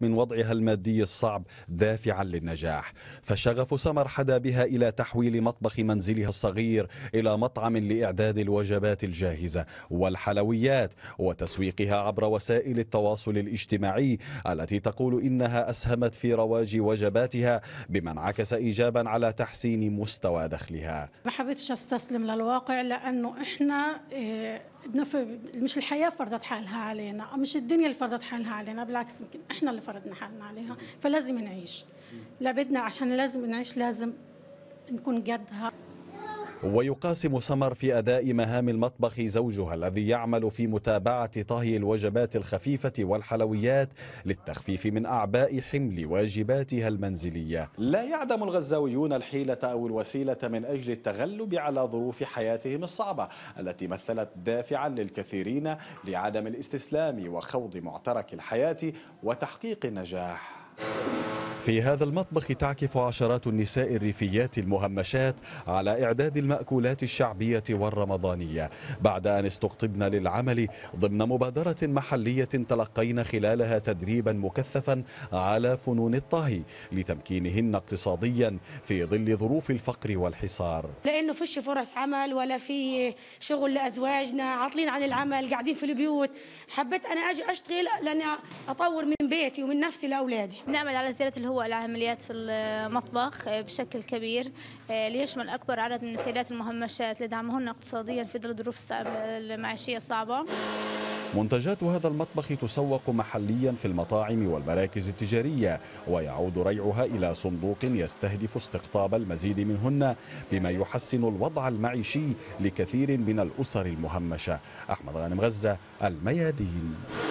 من وضعها المادي الصعب دافعا للنجاح فشغف سمر حدا بها إلى تحويل مطبخ منزلها الصغير إلى مطعم لإعداد الوجبات الجاهزة والحلويات وتسويقها عبر وسائل التواصل الاجتماعي التي تقول إنها أسهمت في رواج وجباتها بما انعكس إيجابا على تحسين مستوى دخلها ما حبيتش أستسلم للواقع لأنه إحنا إيه مش الحياه فرضت حالها علينا مش الدنيا اللي فرضت حالها علينا بالعكس يمكن احنا اللي فرضنا حالنا عليها فلازم نعيش لا بدنا عشان لازم نعيش لازم نكون جدها ويقاسم سمر في أداء مهام المطبخ زوجها الذي يعمل في متابعة طهي الوجبات الخفيفة والحلويات للتخفيف من أعباء حمل واجباتها المنزلية لا يعدم الغزاويون الحيلة أو الوسيلة من أجل التغلب على ظروف حياتهم الصعبة التي مثلت دافعا للكثيرين لعدم الاستسلام وخوض معترك الحياة وتحقيق النجاح في هذا المطبخ تعكف عشرات النساء الريفيات المهمشات على إعداد المأكولات الشعبية والرمضانية بعد أن استقطبن للعمل ضمن مبادرة محلية تلقينا خلالها تدريبا مكثفا على فنون الطهي لتمكينهن اقتصاديا في ظل ظروف الفقر والحصار لأنه فش فرص عمل ولا في شغل لأزواجنا عاطلين عن العمل قاعدين في البيوت حبيت أنا أجي أشتغل لأني أطور من بيتي ومن نفسي لأولادي نعمل على زيارة هو العمليات في المطبخ بشكل كبير آه، ليشمل أكبر عدد من السيدات المهمشات لدعمهن اقتصاديا في ظل الظروف المعيشية الصعبة منتجات هذا المطبخ تسوق محليا في المطاعم والمراكز التجارية ويعود ريعها إلى صندوق يستهدف استقطاب المزيد منهن بما يحسن الوضع المعيشي لكثير من الأسر المهمشة أحمد غانم غزة الميادين